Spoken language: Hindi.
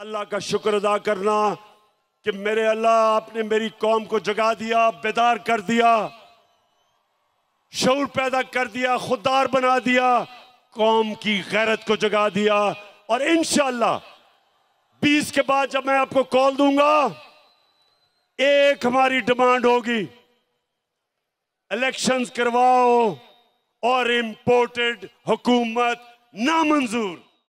अल्लाह का शुक्र अदा करना कि मेरे अल्लाह आपने मेरी कौम को जगा दिया बेदार कर दिया शौर पैदा कर दिया खुददार बना दिया कौम की गैरत को जगा दिया और इन बीस के बाद जब मैं आपको कॉल दूंगा एक हमारी डिमांड होगी इलेक्शंस करवाओ और इम्पोर्टेड हुकूमत नामंजूर